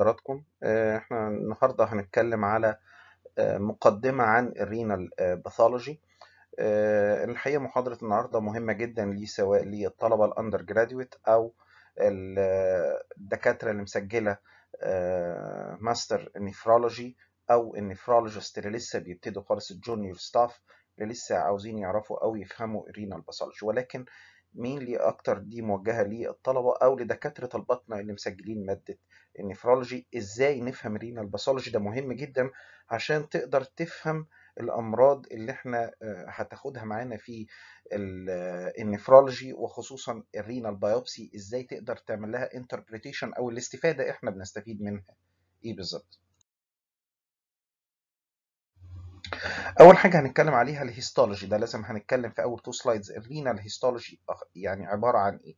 حضراتكم آه، احنا النهاردة هنتكلم على آه، مقدمة عن الرينال آه، باثولوجي الحقيقة محاضرة النهاردة مهمة جدا لي سواء للطلبة الاندر جراديويت او الدكاترة اللي مسجلة ماستر نيفرولوجي او النيفرولوجيست اللي لسه بيبتدوا خالص الجونيور ستاف اللي لسه عاوزين يعرفوا او يفهموا الرينال باثولوجي ولكن مينلي اكتر دي موجهه للطلبه او لدكاتره البطنه اللي مسجلين ماده النفرولوجي ازاي نفهم رينال باثولوجي ده مهم جدا عشان تقدر تفهم الامراض اللي احنا آه، هتاخدها معانا في آه، النفرولوجي وخصوصا الرينال بايوبسي ازاي تقدر تعمل لها انتربريتيشن او الاستفاده احنا بنستفيد منها ايه بالظبط اول حاجه هنتكلم عليها الهيستولوجي ده لازم هنتكلم في اول تو سلايدز الرينا الهيستولوجي يعني عباره عن ايه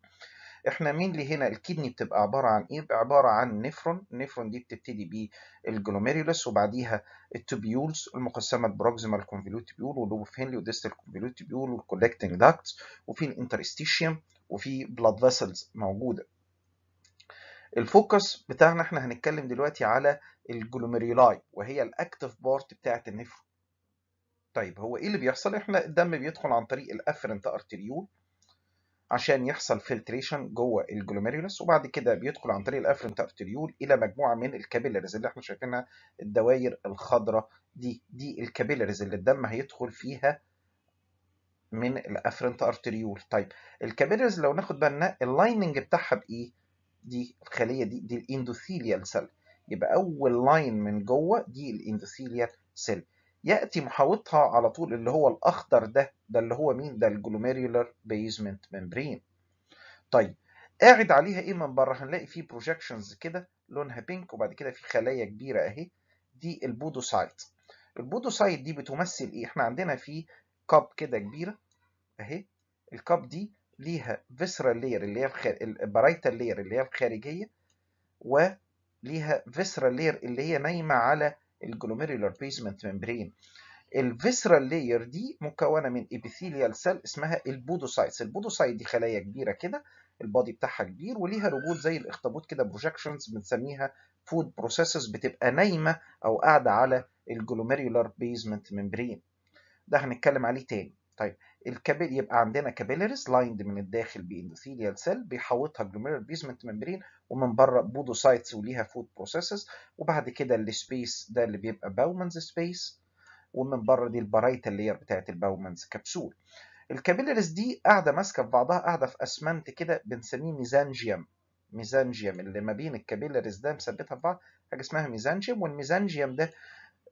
احنا مين اللي هنا الكدني بتبقى عباره عن ايه عباره عن نفرون النفرون دي بتبتدي بالجلوميريولس وبعديها التوبيولز المقسمه بروكسيمال كونفولوتيبيول فينلي وديستال كونفولوتيبيول والكولكتنج داكتس وفي الانترستيشيوم وفي بلاد فيسلز موجوده الفوكس بتاعنا احنا هنتكلم دلوقتي على الجلوميريولاي وهي الاكتف بارت بتاعه النفرون طيب هو ايه اللي بيحصل احنا الدم بيدخل عن طريق الافرنت ارتريول عشان يحصل فلتريشن جوه الجلوميرولس وبعد كده بيدخل عن طريق الافرنت ارتريول الى مجموعه من الكابيلاريز اللي احنا شايفينها الدوائر الخضراء دي دي الكابيلاريز اللي الدم هيدخل فيها من الافرنت ارتريول طيب الكابيلاريز لو ناخد بالنا اللايننج بتاعها بايه دي الخليه دي دي الاندوثيليال سيل يبقى اول لاين من جوه دي الاندوثيليال سيل يأتي محاوطها على طول اللي هو الأخضر ده ده اللي هو مين ده الجلوميريولار بيزمنت ممبرين طيب قاعد عليها ايه من بره هنلاقي فيه بروجكشنز كده لونها بينك وبعد كده في خلايا كبيرة اهي دي البودوسايت البودوسايت دي بتمثل ايه احنا عندنا في كاب كده كبيرة اهي الكاب دي ليها فيسرال لير اللي هي الخار... البرايتال لير اللي هي الخارجية وليها فيسرال لير اللي هي نايمة على الجلوميرولار بيزمنت ممبرين الفيسرال لاير دي مكونه من ابيثيليال سيل اسمها البودوسايتس البودوسايت دي خلايا كبيره كده البادي بتاعها كبير وليها رجول زي الاخطبوط كده بروجكشنز بنسميها فود بروسيسز بتبقى نايمه او قاعده على الجلوميرولار بيزمنت ممبرين ده هنتكلم عليه تاني طيب الكابيل يبقى عندنا كابيلاريز لايند من الداخل باندوثيليال سيل بيحوطها جلوميرال بيزمنت ممبرين ومن بره بودوسايتس وليها فود بروسيسز وبعد كده السبيس ده اللي بيبقى باومنز سبيس ومن بره دي البرايتا اللير بتاعت الباومنز كبسول الكابيلاريز دي قاعده ماسكه في بعضها قاعده في اسمنت كده بنسميه ميزانجيوم ميزانجيوم اللي ما بين الكابيلاريز ده مثبتها في بعض حاجه اسمها ميزانجيوم والميزانجيوم ده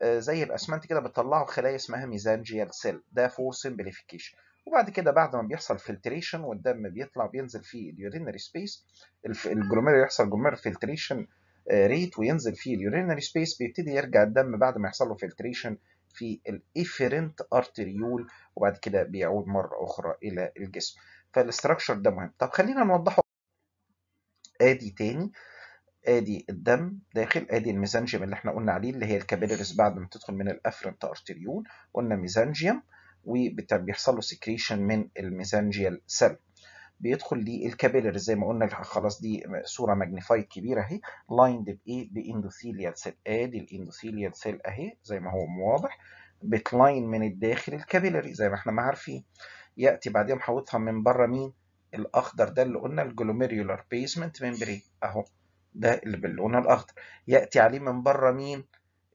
آه، زي الاسمنت كده بتطلعه خلايا اسمها ميزانجيال سيل ده فور سمبليفيكيشن وبعد كده بعد ما بيحصل فلتريشن والدم بيطلع بينزل في اليورينري سبيس الجلومير يحصل جلومير فلتريشن ريت وينزل في اليورينري سبيس بيبتدي يرجع الدم بعد ما يحصل له فلتريشن في الافيرنت ارتريول وبعد كده بيعود مره اخرى الى الجسم فالاستراكشر ده مهم طب خلينا نوضحه ادي تاني ادي الدم داخل ادي الميزانجيوم اللي احنا قلنا عليه اللي هي الكابيلاريز بعد ما بتدخل من الافرنت ارتريول قلنا ميزانجيوم وبيحصل له سكريشن من الميزانجيال سيل بيدخل دي للكابيلاريز زي ما قلنا خلاص دي صوره ماجنيفايد كبيره اهي لايند بايه باندوثيليال سيل ادي الاندوثيليال سيل اهي زي ما هو واضح بتلاين من الداخل الكابيلاري زي ما احنا ما عارفين ياتي بعدين حوطها من بره مين الاخضر ده اللي قلنا الجلوميريولار بيسمنت ممبرين اهو ده اللي باللون الاخضر ياتي عليه من بره مين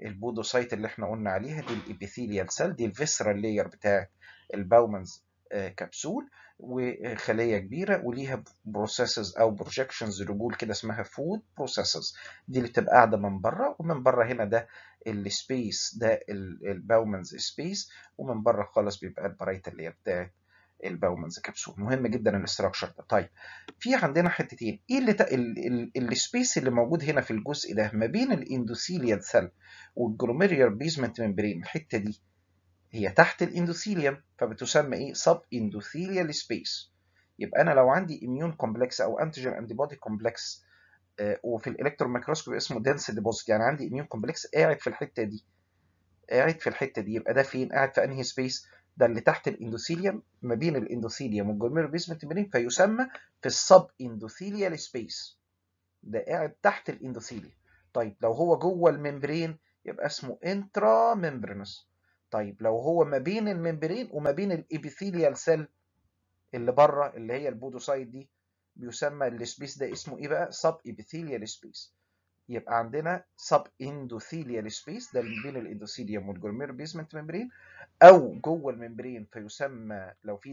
البودوسايت اللي احنا قلنا عليها دي الابيثيليال سيل دي الفيسرال لاير بتاع الباومنز آه، كبسول وخلية كبيرة وليها بروسيسز أو بروجكشنز رجول كده اسمها فود بروسيسز دي اللي بتبقى قاعدة من بره ومن بره هنا ده السبيس ده الباومنز سبيس ومن بره خالص بيبقى البرايتال اللي هي بتاعت الباومنز كبسول مهم جدا الاستراكشر ده طيب في عندنا حتتين ايه اللي تا... السبيس اللي موجود هنا في الجزء ده ما بين الاندوثيليال سيل والجلوميريال بيزمنت ممبرين الحته دي هي تحت الاندوثيليوم فبتسمى ايه سب اندوثيليال سبيس يبقى انا لو عندي اميون كومبلكس او انتيجين انتي بودي كومبلكس وفي الالكترون ميكروسكوب اسمه دنس ديبوزيت يعني عندي اميون كومبلكس قاعد في الحته دي قاعد في الحته دي يبقى ده فين قاعد في انهي سبيس ده اللي تحت الاندوثيليوم ما بين الاندوثيليوم والجلميرو بيزمنت منين فيسمى في السب اندوثيليال سبيس ده قاعد تحت الاندوثيليوم طيب لو هو جوه الممبرين يبقى اسمه انترا ميمبرينوس طيب لو هو ما بين الممبرين وما بين الابيثيليال سيل اللي بره اللي هي البودوسايد دي بيسمى السبيس ده اسمه ايه بقى سب ابيثيليال سبيس يبقى عندنا سب اندوثيليال سبيس ده بين الاندوثيليوم والجلومير بيزمنت ممبرين او جوه الممبرين فيسمى لو في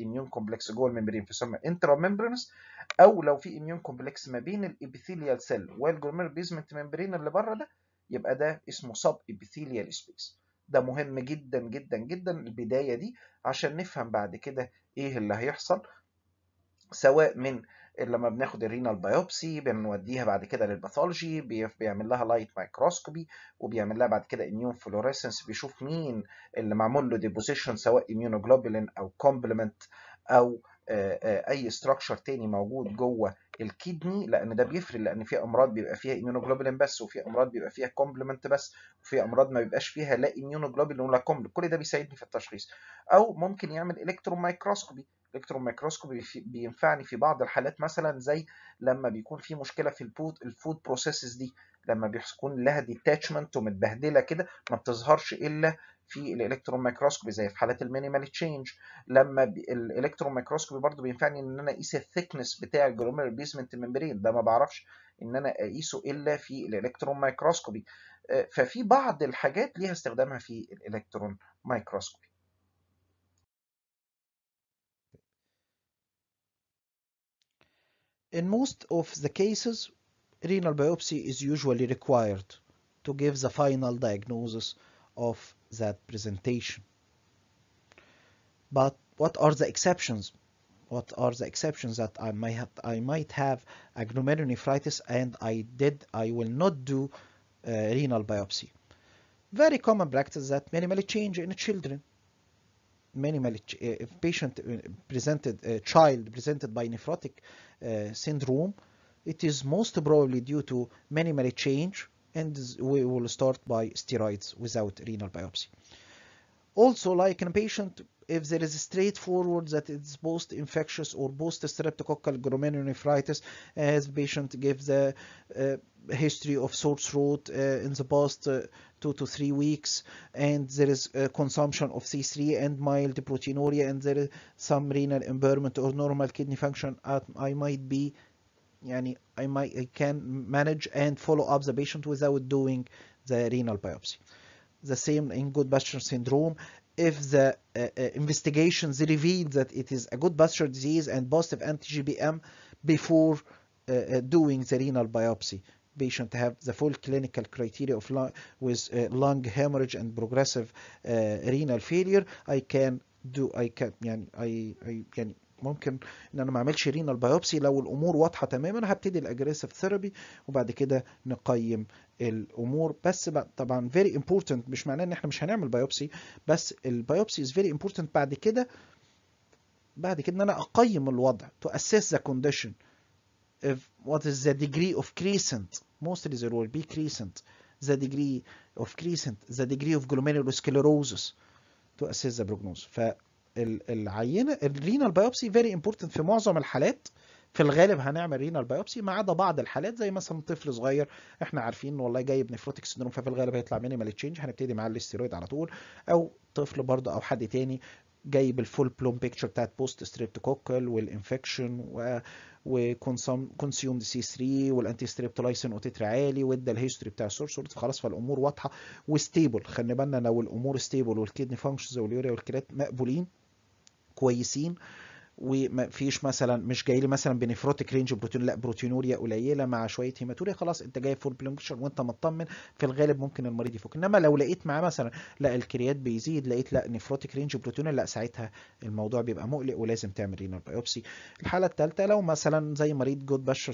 اميون آه، كومبلكس آه، جوه الممبرين فيسمى انترا ممبرينس او لو في اميون كومبلكس ما بين الابيثيليال سيل والجلومير بيزمنت ممبرين اللي بره ده يبقى ده اسمه سب ابيثيليال سبيس ده مهم جدا جدا جدا البدايه دي عشان نفهم بعد كده ايه اللي هيحصل سواء من لما بناخد الرينال بايوبسي بنوديها بعد كده للباثولوجي بيعمل لها لايت مايكروسكوبي وبيعمل لها بعد كده اميون فلوريسنس بيشوف مين اللي معمول له ديبوزيشن سواء اميونوجلوبولين او كومبلمنت او اي ستراكشر تاني موجود جوه الكدني لان ده بيفرق لان في امراض بيبقى فيها اميونوجلوبولين بس وفي امراض بيبقى فيها كومبلمنت بس وفي امراض ما بيبقاش فيها لا اميونوجلوبولين ولا كومبلمنت كل ده بيساعدني في التشخيص او ممكن يعمل الكترون مايكروسكوبي الالكترون ميكروسكوب بينفعني في بعض الحالات مثلا زي لما بيكون في مشكله في البوت الفود بروسيسز دي لما بيكون لها ديتاتشمنت ومتبهدله كده ما بتظهرش الا في الالكترون ميكروسكوبي زي في حالات المينيمال تشينج لما الالكترون ميكروسكوبي برضو بينفعني ان انا اقيس الثيكنس بتاع الجلومير بيسمنت ممبرين ده ما بعرفش ان انا اقيسه الا في الالكترون ميكروسكوبي آه، ففي بعض الحاجات ليها استخدامها في الالكترون ميكروسكوبي In most of the cases, renal biopsy is usually required to give the final diagnosis of that presentation. But what are the exceptions? What are the exceptions that I might have, I might have glomerulonephritis and I did I will not do uh, renal biopsy? Very common practice that minimally change in children minimal many eh, eh, patient eh, presented a child presented by nephrotic uh, syndrome it is most probably due to minimal change and we will start by steroids without renal biopsy also like in a patient if there is a straightforward that it's both infectious or both streptococcal glomerulonephritis uh, as patient gives the uh, history of sore throat uh, in the past two to three weeks and there is consumption of C3 and mild proteinuria and there is some renal impairment or normal kidney function I might be I might I can manage and follow up the patient without doing the renal biopsy. The same in Goodbacher syndrome if the uh, uh, investigations reveal that it is a good buster disease and positive anti-GBM before uh, uh, doing the renal biopsy. Patient have the full clinical criteria of lung, with uh, lung hemorrhage and progressive uh, renal failure. I can do. I can. I. I. I ممكن ان انا ما اعملش رينال بايوبسي لو الامور واضحه تماما هبتدي الاجريسيف ثيرابي وبعد كده نقيم الامور بس طبعا فيري امبورتنت مش معناه ان احنا مش هنعمل بايوبسي بس البايوبسي از فيري امبورتنت بعد كده بعد كده ان انا اقيم الوضع to assess the condition if what is the degree of crescent mostly there will be crescent the degree of crescent the degree of glomerulosclerosis to assess the prognosis العينه الرينال بايوبسي فيري امبورتنت في معظم الحالات في الغالب هنعمل رينال بايوبسي ما عدا بعض الحالات زي مثلا طفل صغير احنا عارفين ان والله جايب نفروتيك سندروم ففي الغالب هيطلع مينيمال تشينج هنبتدي معاه الاستيرويد على طول او طفل برضه او حد تاني جايب بالفول بلوم بيكتشر بتاعت بوست ستريبتوكوكل والانفكشن و وكونسيوم سي 3 والانتي ستريبتولايسين اوتيتر عالي وادى الهيستوري بتاع السورس خلاص فالامور واضحه وستيبل خلي بالنا لو الامور ستيبل والكيدني فانكشنز واليوريا والكريات مقبولين كويسين وما فيش مثلا مش جاي لي مثلا بنفروتك رينج بروتين لا بروتينوريا قليله مع شويه هيماتوريا خلاص انت جاي فول بلونكشن وانت مطمن في الغالب ممكن المريض يفك انما لو لقيت معاه مثلا لا الكريات بيزيد لقيت لا نفروتك رينج بروتين لا ساعتها الموضوع بيبقى مقلق ولازم تعمل رينال بايوبسي الحاله الثالثه لو مثلا زي مريض جود باشر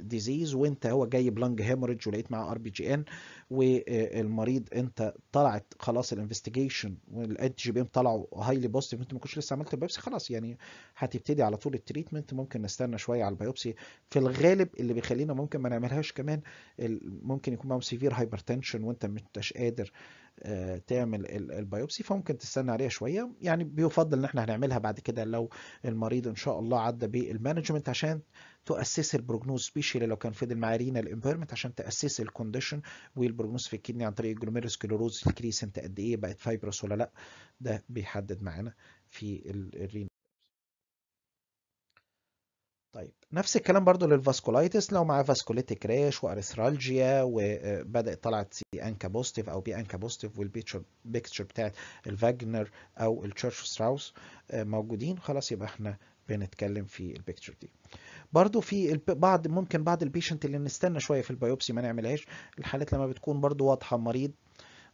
ديزيز وانت هو جاي بلانج هيموريدج ولقيت معاه ار بي جي ان آه، والمريض انت طلعت خلاص الانفستيجيشن والانتي جي بي ام طلعوا هايلي بوزيتيف انت ما كنتش لسه عملت البايوبسي خلاص يعني هتبتدي على طول التريتمنت ممكن نستنى شويه على البيوبسي في الغالب اللي بيخلينا ممكن ما نعملهاش كمان ممكن يكون معاهم سيفير هايبرتنشن وانت مش قادر آه، تعمل البيوبسي فممكن تستنى عليها شويه يعني بيفضل ان احنا هنعملها بعد كده لو المريض ان شاء الله عدى بالمانجمنت عشان تؤسس البروجنوز سبيشيلي لو كان فضل معاه رينال امبيرمنت عشان تاسس الكونديشن والبروجنوز في الكدني عن طريق الجلوميروسكلوروز الكريسنت قد ايه بقت فايبروس ولا لا ده بيحدد معانا في الرينال طيب نفس الكلام برضو للفاسكولايتس لو معاه فاسكوليتيك ريش واريثرالجيا وبدات آه، طلعت سي انكا بوزيتيف او بي انكا بوزيتيف والبيكتشر بيكتشر بتاعت الفاجنر او التشيرش ستراوس آه، موجودين خلاص يبقى احنا بنتكلم في البيكتشر دي برضو في بعض ممكن بعض البيشنت اللي نستنى شويه في البيوبسي ما نعملهاش الحالات لما بتكون برضو واضحه مريض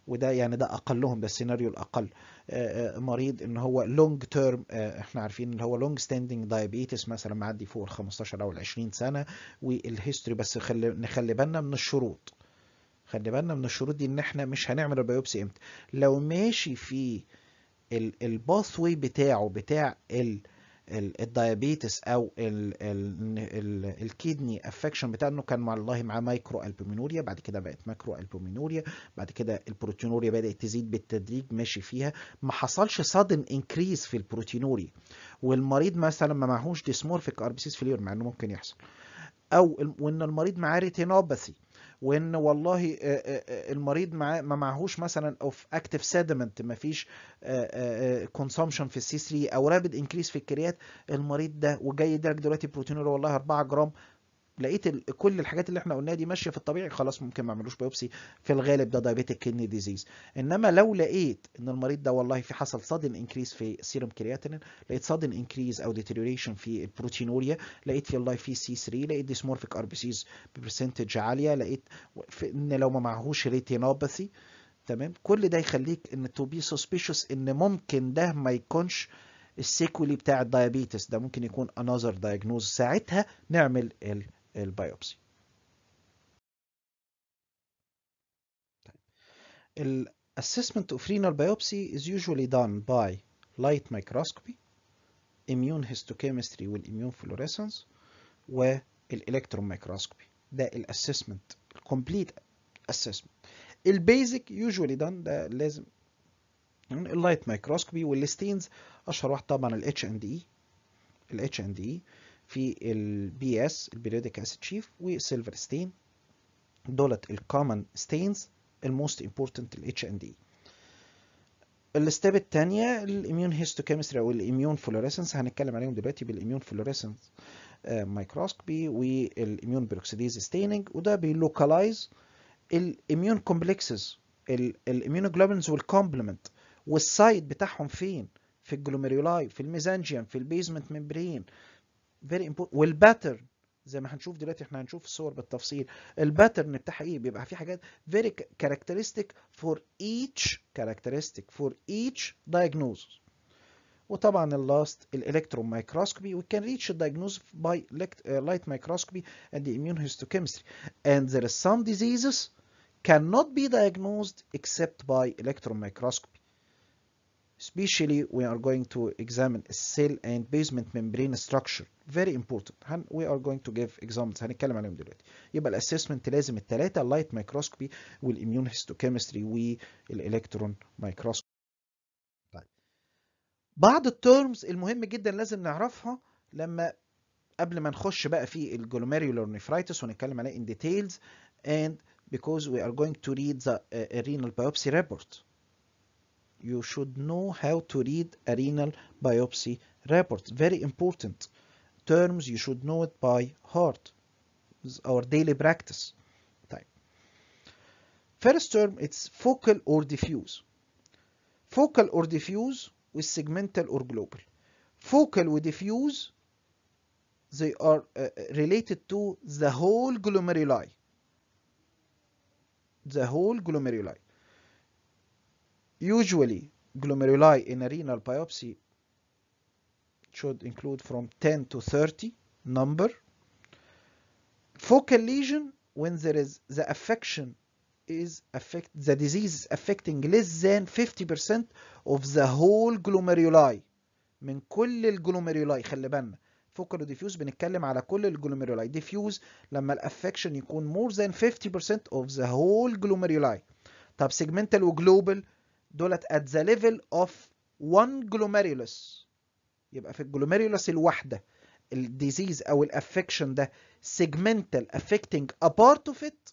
وده يعني ده اقلهم ده السيناريو الاقل آه، آه، مريض ان هو لونج تيرم آه، احنا عارفين ان هو لونج ستاندنج دايابيتس مثلا معدي فوق ال 15 او ال 20 سنه والهيستوري بس خلي نخلي بالنا من الشروط خلي بالنا من الشروط دي ان احنا مش هنعمل البيوبسي امتى لو ماشي في الباث واي بتاعه بتاع ال الدايابيتس او الكيدني افكشن بتاع انه كان والله معاه مايكرو البومينوريا بعد كده بقت ماكرو البومينوريا بعد كده البروتينوريا بدات تزيد بالتدريج ماشي فيها ما حصلش صادم انكريز في البروتينوريا والمريض مثلا ما معهوش ديسمورفيك ار بي سيس فيلير مع انه ممكن يحصل او وان المريض معاه ريتينوباثي وان والله المريض ما معهوش مثلا اوف اكتف سيدمنت ما فيش كونسومشن في السي 3 او رابد انكريس في الكريات المريض ده وجاي يديلك دلوقتي بروتينوريا والله 4 جرام لقيت كل الحاجات اللي احنا قلناها دي ماشيه في الطبيعي خلاص ممكن ما اعملوش بيوبسي في الغالب ده دايابيتيك كيدني ديزيز انما لو لقيت ان المريض ده والله في حصل صادن انكريز في سيروم كرياتين لقيت صادن انكريز او ديتيريوريشن في البروتينوريا لقيت في والله في سي 3 لقيت ديسمورفيك ار بي سيز ببرسنتج عاليه لقيت ان لو ما معهوش ريتينوباثي تمام كل ده يخليك ان تو بي سسبيشس ان ممكن ده ما يكونش السيكولي بتاع الديابيتس ده ممكن يكون انذر دايجنوز ساعتها نعمل ال البيوبسي ال assessment of renal biopsy is usually done by light microscopy immune histochemistry والimmune fluorescence والالكترون microscopy ده الاسسمنت assessment ال basic usually done ده لازم اللايت مايكروسكوبي والستينز اشهر واحد طبعا ال اند اي الاتش في البي اس Acid اسيد شيف Silver ستين دولت الكومن ستينز الموست امبورتنت الاتش اند اي الستيب ال الاميون هيستوكيمستري او الاميون فلوريسنس هنتكلم عليهم دلوقتي بالاميون فلوريسنس مايكروسكوبي والاميون بيروكسيديز ستيننج وده بيلوكالايز الاميون كومبلكسز الاميونوجلوبينز والكومبلمنت والسايت بتاعهم فين في الجلوميرولاي في الميزانجيوم في البيزمنت ممبرين فيري امبورتنت والباترن زي ما هنشوف دلوقتي احنا هنشوف الصور بالتفصيل الباترن بتاعها ايه بيبقى فيه حاجات فيري كاركترستيك فور ايتش كاركترستيك فور ايتش diagnosis وطبعا اللاست الالكترون مايكروسكوبي وي كان ريتش دايجنوز باي لايت مايكروسكوبي اند ايميون هيستوكيمستري اند ذير از سام ديزيزز كان نوت بي دايجنوزد اكسبت باي الكترون مايكروسكوبي Especially we are going to examine cell and basement membrane structure very important هن we are going to give examples هنتكلم عليهم دلوقتي يبقى الاسسمنت لازم الثلاثه اللايت مايكروسكوبي والاميون هيستوكيمستري والالكترون مايكروسكوبي طيب بعض التيرمز المهم جدا لازم نعرفها لما قبل ما نخش بقى في الجلوميرولار نيفرايتس ونتكلم عليه in details and because we are going to read the uh, renal biopsy report you should know how to read a renal biopsy report. Very important terms. You should know it by heart. It's our daily practice. Type. First term, it's focal or diffuse. Focal or diffuse with segmental or global. Focal with diffuse, they are uh, uh, related to the whole glomeruli. The whole glomeruli. Usually, glomeruli in a renal biopsy should include from 10 to 30 number. Focal lesion, when there is the affection is affect the disease is affecting less than 50% of the whole glomeruli من كل الجلوميرولاي خلي بالنا فوكال وديفيوز بنتكلم على كل الجلوميرولاي ديفيوز لما الافكشن يكون more than 50% of the whole glomeruli طب سيجمنتال وجلوبال دولت at the level of one glomerulus يبقى في الجلوميريولس الواحده الديزيز او الافكشن ده segmental affecting a part of it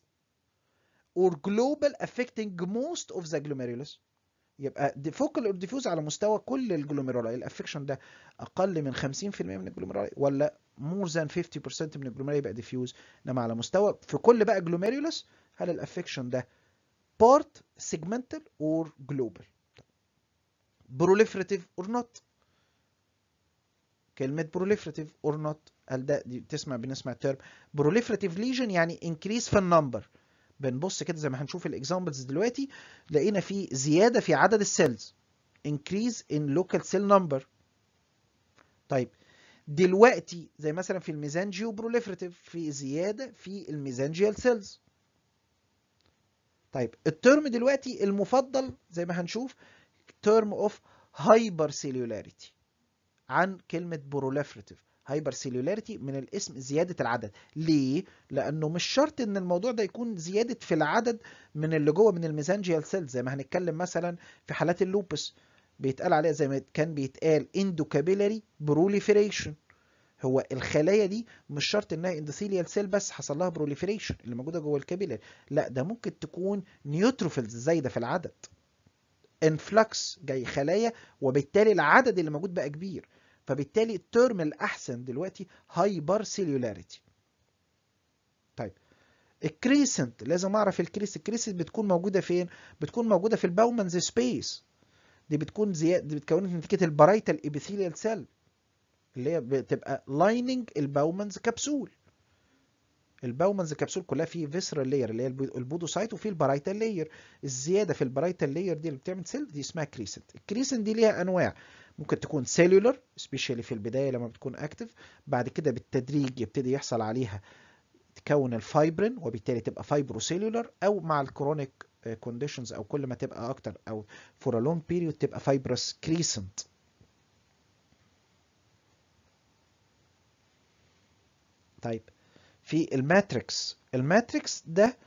or global affecting most of the glomerulus يبقى focal or diffuse على مستوى كل الجلوميرولاي الافكشن ده اقل من 50% من الجلوميرولاي ولا more than 50% من الجلوميرولاي يبقى diffuse انما على مستوى في كل بقى جلوميرولوس هل الافكشن ده part segmental or global proliferative or not كلمة proliferative or not هل ده دي بتسمع بنسمع الترم proliferative lesion يعني increase في النمبر بنبص كده زي ما هنشوف الاكزامبلز دلوقتي لقينا في زيادة في عدد السيلز increase in local cell number طيب دلوقتي زي مثلا في الميزانجيو بروليفريتيف في زيادة في الميزانجيال سيلز طيب الترم دلوقتي المفضل زي ما هنشوف ترم اوف هايبر سيلولاريتي عن كلمه بروليفريتيف هايبر سيلولاريتي من الاسم زياده العدد ليه لانه مش شرط ان الموضوع ده يكون زياده في العدد من اللي جوه من الميزانجيال سيلز زي ما هنتكلم مثلا في حالات اللوبس بيتقال عليها زي ما كان بيتقال اندوكابيلاري بروليفريشن هو الخلايا دي مش شرط انها اندوثيليال سيل بس حصل لها بروليفريشن اللي موجوده جوه الكابيلاري لا ده ممكن تكون نيوتروفيلز زايده في العدد انفلكس جاي خلايا وبالتالي العدد اللي موجود بقى كبير فبالتالي الترم الاحسن دلوقتي هايبر سيلولاريتي طيب الكريسنت لازم اعرف الكريس الكريسنت بتكون موجوده فين بتكون موجوده في الباومنز سبيس دي بتكون زياده دي بتكون نتيجه البرايتال ابيثيليال سيل اللي هي بتبقى لايننج الباومنز كبسول الباومنز كبسول كلها في فيسرال لاير اللي هي البودوسايت وفي البرايتال لاير الزياده في البرايتال لاير دي اللي بتعمل سيل دي اسمها كريسنت الكريسنت دي ليها انواع ممكن تكون سيلولر سبيشالي في البدايه لما بتكون اكتف بعد كده بالتدريج يبتدي يحصل عليها تكون الفايبرين وبالتالي تبقى سيلولر او مع الكرونيك كونديشنز آه، او كل ما تبقى اكتر او فور ا لونج بيريود تبقى فايبرس كريسنت طيب في الماتريكس الماتريكس ده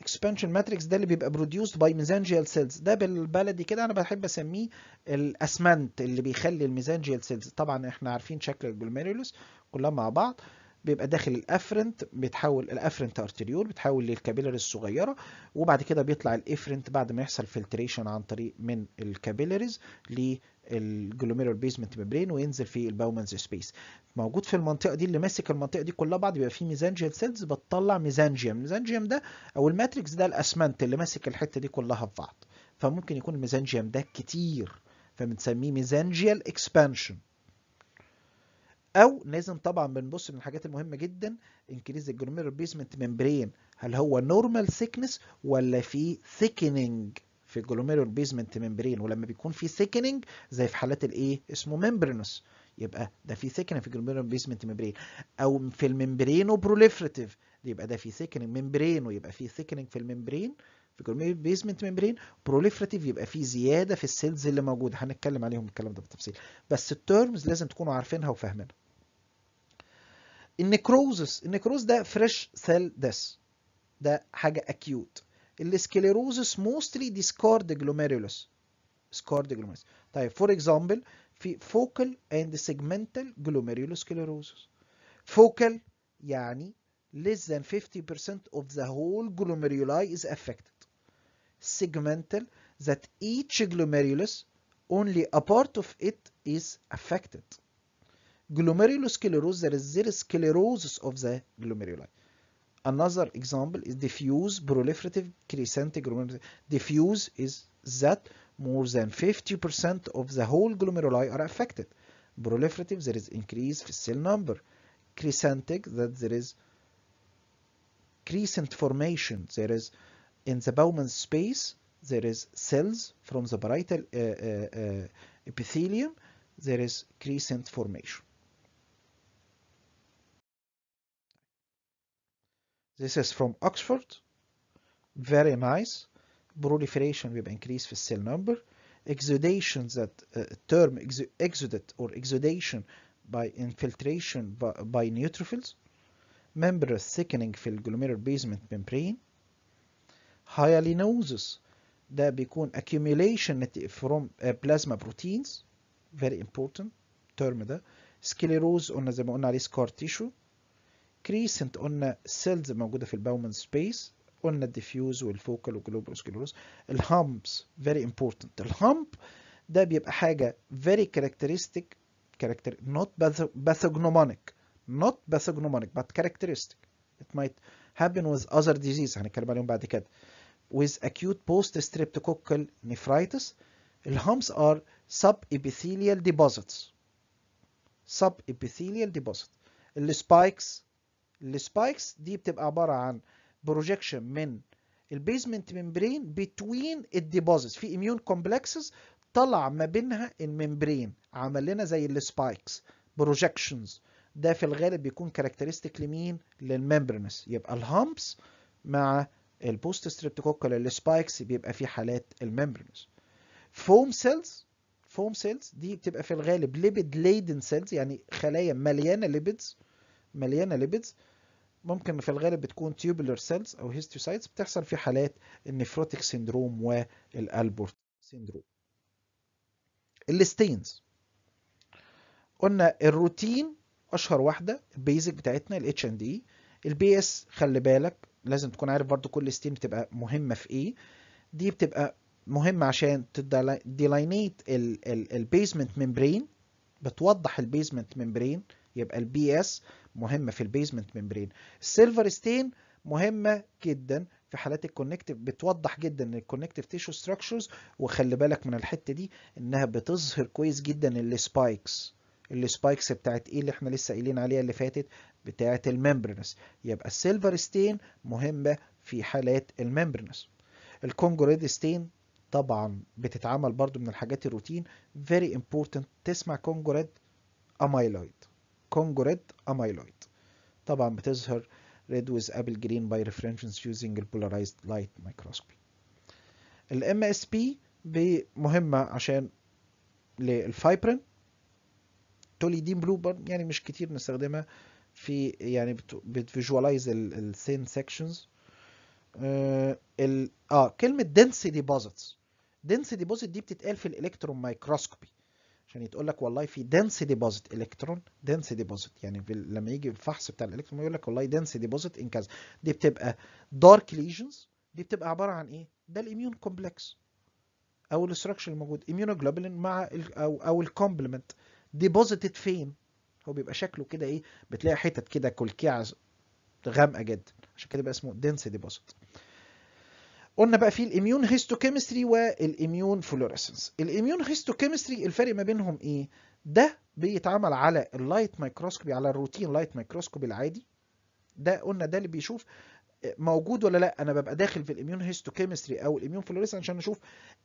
اكسبانشن ماتريكس ده اللي بيبقى produced باي ميزانجيال سيلز ده بالبلدي كده انا بحب اسميه الاسمنت اللي بيخلي الميزانجيال سيلز طبعا احنا عارفين شكل الجلوميرولوس كلها مع بعض بيبقى داخل الافرنت بيتحول الافرنت ارتريول بيتحول للكابيلاري الصغيره وبعد كده بيطلع الافرنت بعد ما يحصل فلتريشن عن طريق من الكابيلاريز للجلوميرال بيزمنت ميمبرين وينزل في الباومنز سبيس موجود في المنطقه دي اللي ماسك المنطقه دي كلها بعض بيبقى في ميزانجيال سيلز بتطلع ميزانجيوم ميزانجيوم ده او الماتريكس ده الاسمنت اللي ماسك الحته دي كلها في بعض فممكن يكون الميزانجيوم ده كتير فبنسميه ميزانجيال اكسبانشن او لازم طبعا بنبص من الحاجات المهمه جدا انكريز الجلومير ريبيسمنت ممبرين هل هو نورمال سيكنس ولا في ثيكننج في الجلوميرول بيزمنت ممبرين ولما بيكون في ثيكنينج زي في حالات الايه اسمه ممبرينوس يبقى ده في سيكننج في الجلوميرول بيزمنت ممبرين او في الممبرينو بروليفريتيف يبقى ده في سيكننج ممبرين ويبقى في ثيكنينج في الممبرين بيكونوا بيزمنت ميمبرين بروليفراتيف يبقى في زياده في السيلز اللي موجوده هنتكلم عليهم الكلام ده بالتفصيل بس التيرمز لازم تكونوا عارفينها وفاهمينها النكروزس النكروز ده فريش سيل ديس ده حاجه اكيوت السكليروزس موستلي ديسكارد جلوميرولوس سكارد جلوميرولوس طيب فور اكزامبل في فوكال اند سيجمنتال سكليروزس فوكال يعني less than 50% of the whole glomeruli is affected segmental that each glomerulus only a part of it is affected. Glomerulosclerosis, there is zero sclerosis of the glomeruli. Another example is diffuse proliferative crescent glomerulus. Diffuse is that more than 50% of the whole glomeruli are affected. Proliferative, there is increased cell number. Crescentic, that there is crescent formation, there is in the Bowman space, there is cells from the parietal uh, uh, uh, epithelium, there is crescent formation. This is from Oxford. Very nice. Proliferation with increase the cell number. Exudation that uh, term exudate or exudation by infiltration by, by neutrophils. Membrane thickening في glomerular basement membrane. hyalinosis ده بيكون accumulation from plasma proteins very important term ده sclerose قلنا زي ما قلنا عليه scar tissue crescent قلنا cells موجودة في الباومن space قلنا الديفيوز والفوكال والجلوبال سكلروز الهامبس very important الهامب ده بيبقى حاجة very characteristic character not pathognomonic not pathognomonic but characteristic it might happen with other disease هنتكلم عليهم بعد كده with acute post-streptococcal nephritis. الهمس are sub-epithelial deposits. Subepithelial deposit. The السبايكس دي بتبقى عبارة عن projection من البيزمنت ممبرين between الديبوزيتس في immune complexes طلع ما بينها الممبرين عمل لنا زي السبايكس projections. ده في الغالب بيكون كاركترستيك لمين للممبرنس يبقى الهمبس مع البوست ستريبتوكوكال السبايكس بيبقى في حالات الممبرينز فوم سيلز فوم سيلز دي بتبقى في الغالب ليبيد ليدن سيلز يعني خلايا مليانه ليبيدز مليانه ليبيدز ممكن في الغالب بتكون تيوبولر سيلز او هيستوسايتس بتحصل في حالات النفروتيك سيندروم والالبورت سيندروم الستينز قلنا الروتين اشهر واحده البيزك بتاعتنا الاتش اند اي البي اس خلي بالك لازم تكون عارف برضو كل ستيم بتبقى مهمة في ايه دي بتبقى مهمة عشان تديلاينيت البيزمنت ممبرين بتوضح البيزمنت ممبرين يبقى البي اس مهمة في البيزمنت ممبرين السيلفر ستين مهمة جدا في حالات الكونكتيف بتوضح جدا الكونكتيف تيشو ستراكشرز وخلي بالك من الحتة دي انها بتظهر كويس جدا السبايكس السبايكس بتاعت ايه اللي احنا لسه قايلين عليها اللي فاتت بتاعة الممبرنس يبقى السيلفر ستين مهمة في حالات الممبرنس الكونجريد ستين طبعا بتتعمل برضو من الحاجات الروتين very important تسمع كونجريد امايلويد كونجريد امايلويد طبعا بتظهر red with apple green by reference using البولارايزد لايت microscopy الام اس بي مهمة عشان للفايبرين توليدين بلوبر يعني مش كتير بنستخدمها في يعني بتفيجواليز الثين سيكشنز آه، ال اه كلمه دنس ديبوزيتس دنس ديبوزيت دي بتتقال في الالكترون مايكروسكوبي عشان يتقول لك والله في دنس ديبوزيت الكترون دنس ديبوزيت يعني في لما يجي الفحص بتاع الالكترون يقول لك والله دنس ديبوزيت ان كذا دي بتبقى دارك ليجنز دي بتبقى عباره عن ايه ده الاميون كومبلكس او الاستراكشر الموجود اميونوجلوبولين مع او او الكومبلمنت ديبوزيتد فين هو بيبقى شكله كده ايه بتلاقي حتت كده كلكعه غامقه جدا عشان كده بقى اسمه دنس ديبوزيت قلنا بقى في الاميون هيستوكيمستري والاميون فلوريسنس الاميون هيستوكيمستري الفرق ما بينهم ايه ده بيتعمل على اللايت مايكروسكوبي على الروتين لايت مايكروسكوبي العادي ده قلنا ده اللي بيشوف موجود ولا لا انا ببقى داخل في الاميون هيستوكيمستري او الاميون فلوريس عشان اشوف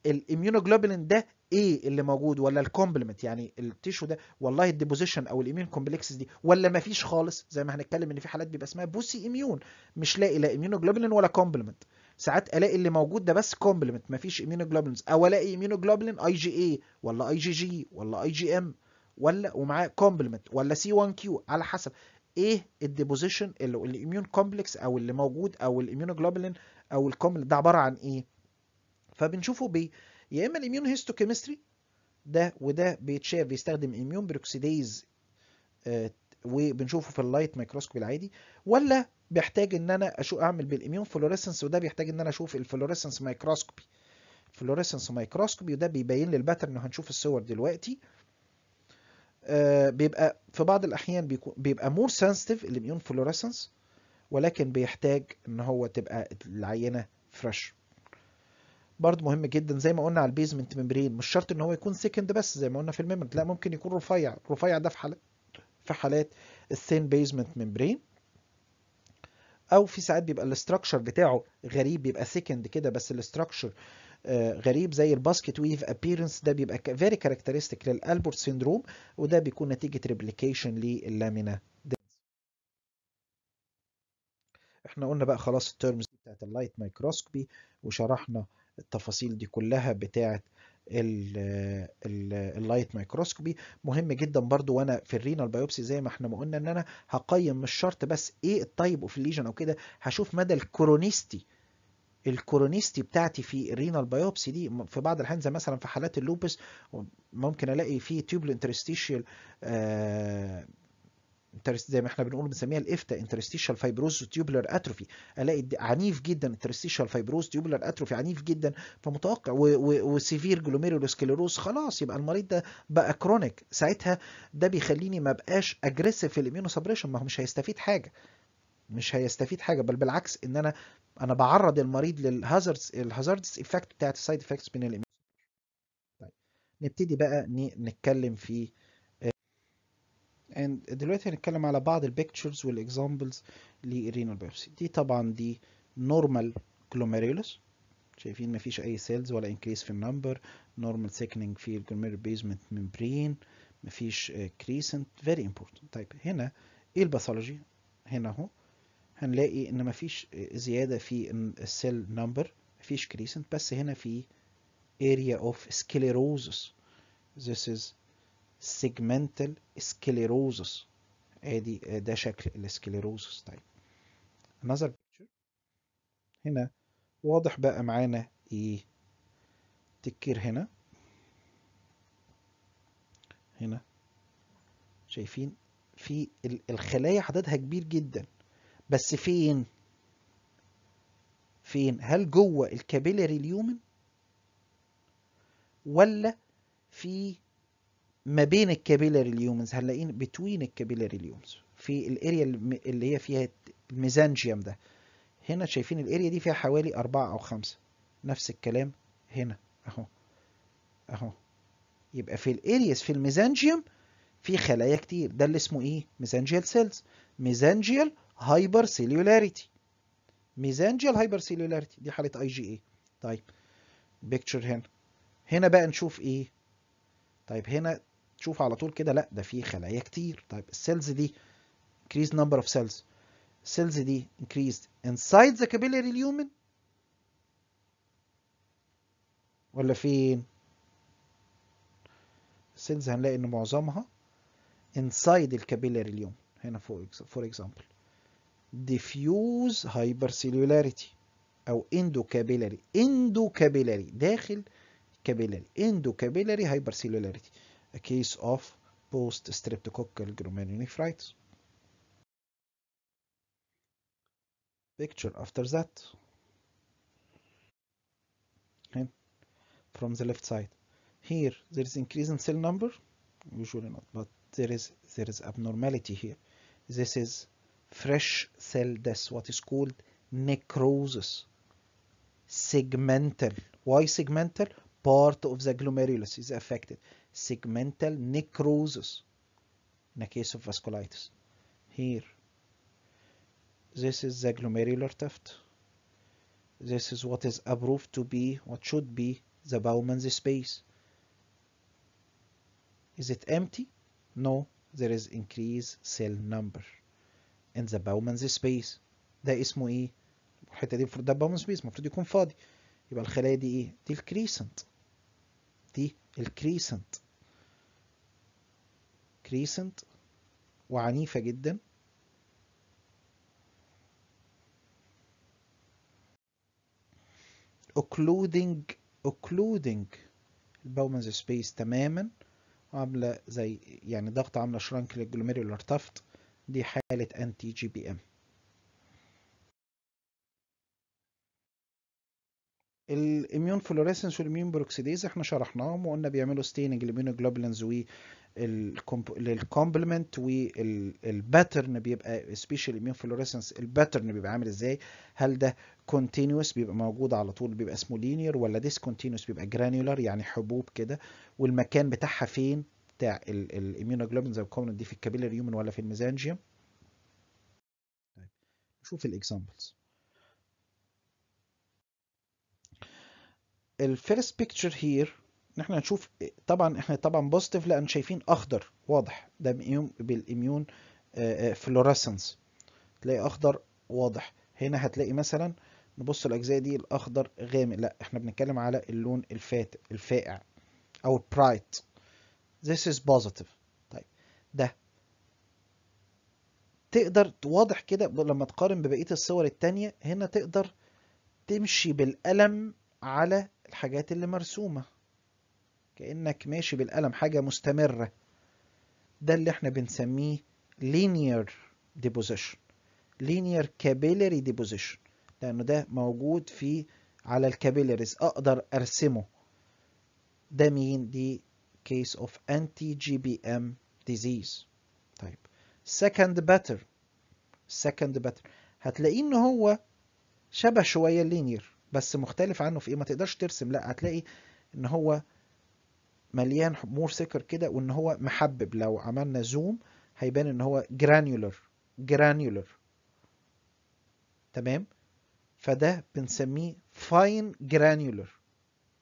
الاميونوجلوبولين ده ايه اللي موجود ولا الكومبلمنت يعني التيشو ده والله الديبوزيشن او الاميون كومبلكسز دي ولا ما فيش خالص زي ما هنتكلم ان في حالات بيبقى اسمها بوسي اميون مش لاقي لا اميونوجلوبولين ولا كومبلمنت ساعات الاقي اللي موجود ده بس كومبلمنت ما فيش اميونوجلوبولينز او الاقي اميونوجلوبولين اي جي اي ولا اي جي جي ولا اي جي ام ولا ومعاه كومبلمنت ولا سي 1 كيو على حسب ايه الديبوزيشن الاميون كومبلكس او اللي موجود او الاميونوجلوبولين او الكومل ده عباره عن ايه فبنشوفه ب يا اما الاميون هيستوكيمستري ده وده بيتشاف بيستخدم اميون آه، بروكسيديز وبنشوفه في اللايت مايكروسكوب العادي ولا بيحتاج ان انا اشوف اعمل بالاميون فلوريسنس وده بيحتاج ان انا اشوف الفلوريسنس مايكروسكوبي فلوريسنس مايكروسكوبي وده بيبين لي الباترن وهنشوف الصور دلوقتي آه آه، بيبقى في بعض الاحيان بيبقى مور سنسيتيف الاميون فلوريسنس ولكن بيحتاج ان هو تبقى العينه فريش برضه مهم جدا زي ما قلنا على البيزمنت ممبرين مش شرط ان هو يكون سكند بس زي ما قلنا في الميمنت لا ممكن يكون رفيع رفيع ده في حالات في حالات الثين بيزمنت ممبرين او في ساعات بيبقى الاستراكشر بتاعه غريب بيبقى سكند كده بس الاستراكشر آه، غريب زي الباسكت ويف ابييرنس ده بيبقى فيري كاركترستيك للالبورت سيندروم وده بيكون نتيجه ريبليكيشن لللامينا احنا قلنا بقى خلاص الترمز دي بتاعت اللايت مايكروسكوبي وشرحنا التفاصيل دي كلها بتاعت اللايت آه، آه، مايكروسكوبي مهم جدا برضو وانا في الرينال بايوبسي زي ما احنا ما قلنا ان انا هقيم مش شرط بس ايه التايب اوف ليجن او كده هشوف مدى الكرونيستي الكورونيستي بتاعتي في رينال بايوبسي دي في بعض الاحيان زي مثلا في حالات اللوبس ممكن الاقي في تيوبل انترستيشيال آه زي ما احنا بنقول بنسميها الافتا انترستيشال فايبروز تيوبلر اتروفي الاقي عنيف جدا انترستيشال فايبروز تيوبلر اتروفي عنيف جدا فمتوقع وسيفير جلوميرولوسكليروز خلاص يبقى المريض ده بقى كرونيك ساعتها ده بيخليني ما بقاش اجريسيف في الاميونو سبريشن ما هو مش هيستفيد حاجه مش هيستفيد حاجه بل بالعكس ان انا انا بعرض المريض للهازاردز الهازاردز ايفكت بتاعت السايد افكتس بين الاميون طيب نبتدي بقى نتكلم في آه، دلوقتي هنتكلم على بعض البيكتشرز والاكزامبلز للرينال بيبسي دي طبعا دي نورمال جلوميريولس شايفين مفيش اي سيلز ولا انكريس في النمبر نورمال سيكننج في الجلوميريول بيزمنت ممبرين مفيش كريسنت فيري امبورتنت طيب هنا ايه الباثولوجي هنا اهو هنلاقي ان مفيش زيادة في السيل نمبر مفيش كريسنت بس هنا في area of sclerosis this is segmental sclerosis ادي ده شكل السكليروزس طيب another picture هنا واضح بقى معانا ايه تكير هنا هنا شايفين في الخلايا عددها كبير جدا بس فين فين هل جوه الكابيلاري اليومن ولا في ما بين الكابيلاري اليومنز هنلاقيه بتوين الكابيلاري اليومنز في الاريا اللي هي فيها الميزانجيوم ده هنا شايفين الاريا دي فيها حوالي أربعة أو خمسة نفس الكلام هنا أهو أهو يبقى في الارياس في الميزانجيوم في خلايا كتير ده اللي اسمه إيه ميزانجيال سيلز ميزانجيال هايبر سيلولاريتي ميزانجيال هايبر سيلولاريتي دي حاله اي جي اي طيب بيكتشر هنا هنا بقى نشوف ايه طيب هنا تشوف على طول كده لا ده في خلايا كتير طيب السيلز دي increased number of cells السيلز دي increased inside the capillary lumen ولا فين السيلز هنلاقي ان معظمها inside الكابيلاري اليوم هنا فور اكزامبل diffuse hypercellularity او endocapillary endocapillary داخل capillary endocapillary hypercellularity a case of post streptococcal glomerulonephritis picture after that from the left side here there is increase in cell number usually not but there is there is abnormality here this is fresh cell death, what is called necrosis. Segmental. Why segmental? Part of the glomerulus is affected. Segmental necrosis in a case of vasculitis. Here, this is the glomerular tuft. This is what is approved to be, what should be, the Bowman's space. Is it empty? No, there is increased cell number. in the Bowman's space ده اسمه ايه الحته دي المفروض ده Bowman's space المفروض يكون فاضي يبقى الخلايا دي ايه دي الكريسنت دي الكريسنت كريسنت وعنيفه جدا occluding occluding الباومنز سبيس تماما عامله زي يعني ضغط عامله شرانك للجلوميرولار تافت لحالة أنتي جي بي إم الاميون فلوريسنس والاميون بروكسيديز احنا شرحناهم وقلنا بيعملوا ستيننج و للكومبلمنت والباترن بيبقى سبيشال اميون فلوريسنس الباترن بيبقى عامل ازاي هل ده كونتينوس بيبقى موجود على طول بيبقى اسمه لينير ولا ديسكونتينوس بيبقى جرانيولار يعني حبوب كده والمكان بتاعها فين بتاع الاميونوجلوبين زي الكومنت دي في الكابيلر يومن ولا في الميزانجيوم طيب نشوف الاكزامبلز الفيرست بيكتشر هير ان احنا هنشوف طبعا احنا طبعا بوزيتيف لان شايفين اخضر واضح ده بالاميون آه، فلوريسنس آه، تلاقي اخضر واضح هنا هتلاقي مثلا نبص الاجزاء دي الاخضر غامق لا احنا بنتكلم على اللون الفات الفائع او البرايت This is positive. طيب ده تقدر واضح كده لما تقارن ببقية الصور التانية هنا تقدر تمشي بالقلم على الحاجات اللي مرسومة كأنك ماشي بالقلم حاجة مستمرة ده اللي احنا بنسميه linear deposition linear capillary deposition لأنه ده موجود في على الكابيلاريز أقدر أرسمه ده مين دي case of anti-GBM disease طيب second better second better هتلاقيه ان هو شبه شويه اللينير بس مختلف عنه في ايه ما تقدرش ترسم لا هتلاقي ان هو مليان مور سكر كده وان هو محبب لو عملنا زوم هيبان ان هو جرانيولر جرانيولر تمام فده بنسميه فاين جرانيولر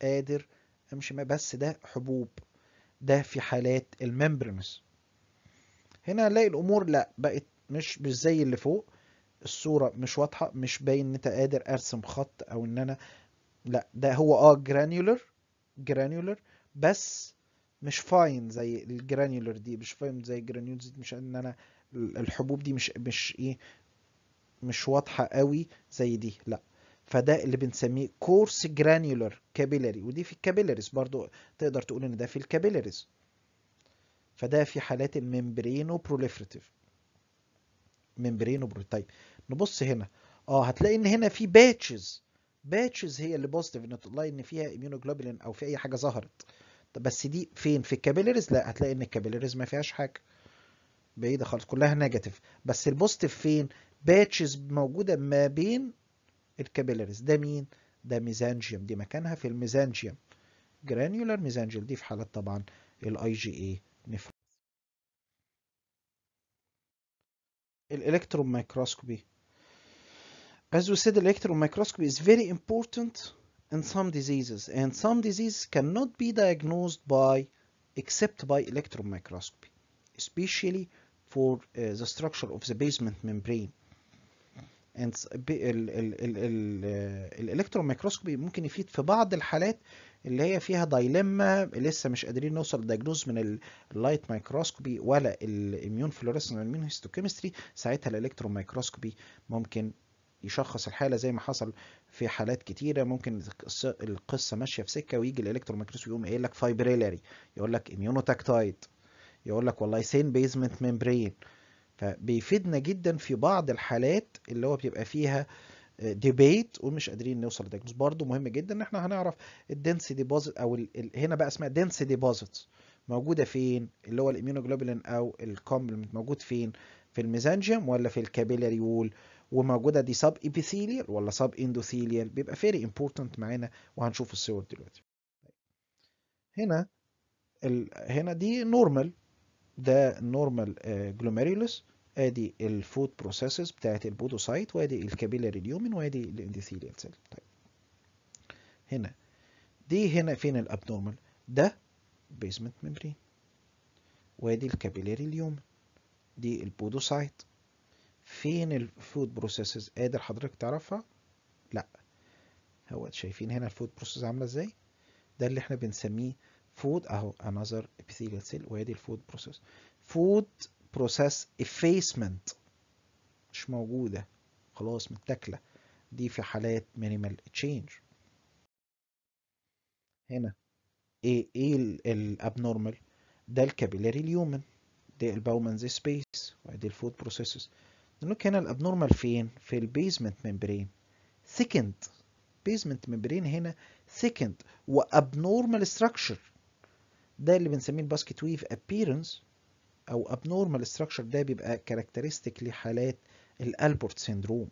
قادر امشي بس ده حبوب ده في حالات الممبرنس هنا هنلاقي الامور لا بقت مش مش زي اللي فوق الصوره مش واضحه مش باين ان انت قادر ارسم خط او ان انا لا ده هو اه جرانيولر جرانيولر بس مش فاين زي الجرانيولر دي مش فاين زي الجرانيولز دي مش ان انا الحبوب دي مش مش ايه مش واضحه قوي زي دي لا فده اللي بنسميه كورس جرانيولر كابيلاري ودي في الكابيلاريز برضو تقدر تقول ان ده في الكابيلاريز فده في حالات الممبرينو بروليفريتيف ممبرينو طيب نبص هنا اه هتلاقي ان هنا في باتشز باتشز هي اللي بوزيتيف ان تطلعي ان فيها اميونوجلوبولين او في اي حاجه ظهرت بس دي فين في الكابيلاريز لا هتلاقي ان الكابيلاريز ما فيهاش حاجه بعيده خالص كلها نيجاتيف بس البوزيتيف فين باتشز موجوده ما بين الكابيلاريز ده مين؟ ده ميزانجيوم دي مكانها في الميزانجيوم جرانيولار ميزانجيوم دي في حالة طبعا الاي جي اي نفرون الالكترون مايكروسكوبي As we said, electron microscopy is very important in some diseases, and some diseases cannot be diagnosed by except by electron microscopy, especially for uh, the structure of the basement membrane. آه، الالكترون مايكروسكوبي ممكن يفيد في بعض الحالات اللي هي فيها دايليما لسه مش قادرين نوصل لدايجنوز من اللايت مايكروسكوبي ولا الاميون فلوريسنس والاميون هيستوكيمستري ساعتها الالكترون مايكروسكوبي ممكن يشخص الحاله زي ما حصل في حالات كتيره ممكن القصه ماشيه في سكه ويجي الالكترون يقوم قايل لك فايبريلاري يقول لك اميونوتاكتايد يقول لك والله سين بيزمنت ميمبرين فبيفيدنا جدا في بعض الحالات اللي هو بيبقى فيها ديبيت آه، ومش قادرين نوصل لديجنوز برضه مهم جدا ان احنا هنعرف الدنس ديبوزيت او الـ هنا بقى اسمها دنس ديبوزيت موجوده فين اللي هو الاميونوجلوبولين او الكومبلمنت موجود فين في الميزانجيوم ولا في الكابيلاري وول وموجوده دي سب ايبيثيليال ولا سب اندوثيليال بيبقى فيري امبورتنت معانا وهنشوف الصور دلوقتي هنا هنا دي نورمال ده نورمال آه، جلوميريولوس ادي الفود بروسيسز بتاعت البودوسايت وادي الكابيلاري اليومن وادي الانديثيليال سيل طيب هنا دي هنا فين الابنورمال ده بيزمنت ميمبرين وادي الكابيلاري اليومن دي البودوسايت فين الفود بروسيسز قادر حضرتك تعرفها لا هو شايفين هنا الفود بروسيس عامله ازاي ده اللي احنا بنسميه فود اهو انذر ابيثيليال سيل وادي الفود بروسيس فود process effacement مش موجودة خلاص متاكلة دي في حالات minimal change هنا ايه ايه الابنورمال ده الكابيلاري اليومن دي الباومنز سبيس وادي الفود بروسيسز نلوك هنا الابنورمال فين في البيزمنت ممبرين ثيكند بيزمنت ممبرين هنا ثيكند وابنورمال ستراكشر ده اللي بنسميه الباسكت ويف ابييرنس او abnormal structure ده بيبقى كاركترستيك لحالات الالبورت سيندروم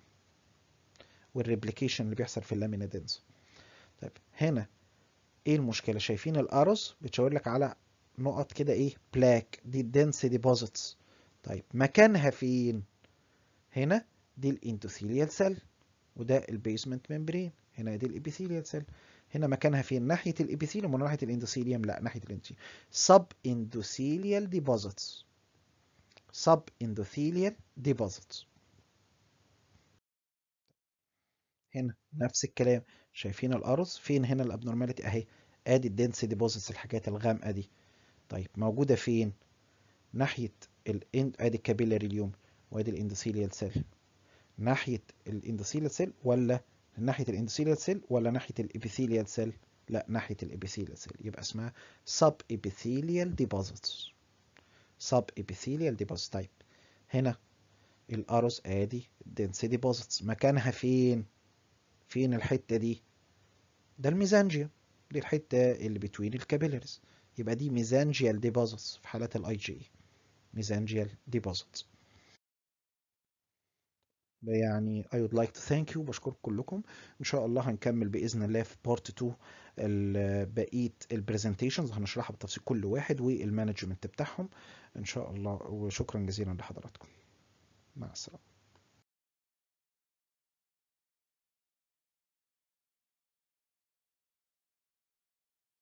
والريبليكيشن اللي بيحصل في اللامينا دنسا طيب هنا ايه المشكله شايفين الارز بتشاور لك على نقط كده ايه بلاك دي دنس ديبوزيتس طيب مكانها فين هنا دي الانتوثيليال سيل وده البيسمنت ممبرين هنا دي الابيثيليال سيل هنا مكانها فين ناحيه الابيثيليوم ولا ناحيه الاندوثيليوم لا ناحيه الاندوثيليوم سب اندوثيليال ديبوزيتس سب اندوثيليال ديبوزيتس هنا نفس الكلام شايفين الارز فين هنا الابنورماليتي اهي ادي الدنس ديبوزيتس الحاجات الغامقه دي طيب موجوده فين ناحيه الاند ادي الكابيلاري اليوم وادي الاندوثيليال سيل ناحيه الاندوثيليال سيل ولا ناحية الاندوثيليال سيل ولا ناحية الابيثيليال سيل لا ناحية الابيثيليال سيل يبقى اسمها sub epithelial deposits sub epithelial deposits طيب هنا الاروس ادي density deposits مكانها فين فين الحتة دي ده الميزانجيا دي الحتة اللي بتوين الكابيلاريز يبقى دي ميزانجيال ديبوزيتس في حالة الاي جي e. ميزانجيال ديبوزيتس يعني I would like to thank you بشكركم كلكم ان شاء الله هنكمل باذن الله في بارت 2 بقيه البرزنتيشنز هنشرحها بتفصيل كل واحد والمانجمنت بتاعهم ان شاء الله وشكرا جزيلا لحضراتكم مع السلامه